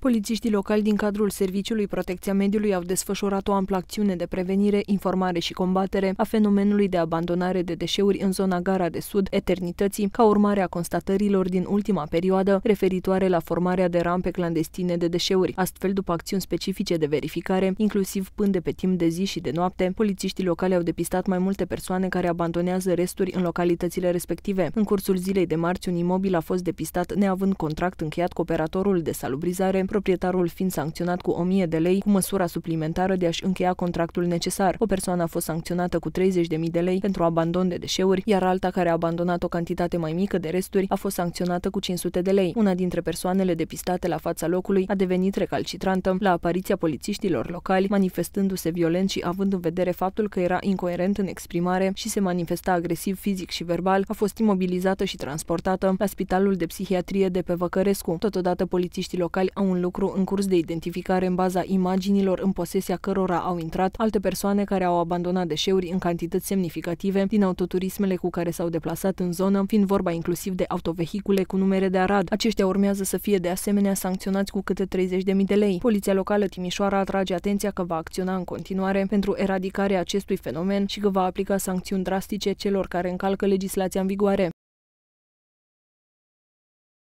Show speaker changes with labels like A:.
A: Polițiștii locali din cadrul Serviciului Protecția Mediului au desfășurat o amplă acțiune de prevenire, informare și combatere a fenomenului de abandonare de deșeuri în zona Gara de Sud, Eternității, ca urmare a constatărilor din ultima perioadă referitoare la formarea de rampe clandestine de deșeuri. Astfel, după acțiuni specifice de verificare, inclusiv pânde pe timp de zi și de noapte, polițiștii locali au depistat mai multe persoane care abandonează resturi în localitățile respective. În cursul zilei de marți, un imobil a fost depistat neavând contract încheiat cu operatorul de salubrizare proprietarul fiind sancționat cu 1000 de lei cu măsura suplimentară de a-și încheia contractul necesar. O persoană a fost sancționată cu 30.000 de lei pentru abandon de deșeuri, iar alta care a abandonat o cantitate mai mică de resturi a fost sancționată cu 500 de lei. Una dintre persoanele depistate la fața locului a devenit recalcitrantă la apariția polițiștilor locali, manifestându-se violent și având în vedere faptul că era incoerent în exprimare și se manifesta agresiv fizic și verbal, a fost imobilizată și transportată la Spitalul de Psihiatrie de pe Văcărescu. Totodată, polițiștii locali au un lucru în curs de identificare în baza imaginilor în posesia cărora au intrat alte persoane care au abandonat deșeuri în cantități semnificative din autoturismele cu care s-au deplasat în zonă, fiind vorba inclusiv de autovehicule cu numere de Arad. Aceștia urmează să fie de asemenea sancționați cu câte 30.000 de lei. Poliția locală Timișoara atrage atenția că va acționa în continuare pentru eradicarea acestui fenomen și că va aplica sancțiuni drastice celor care încalcă legislația în vigoare.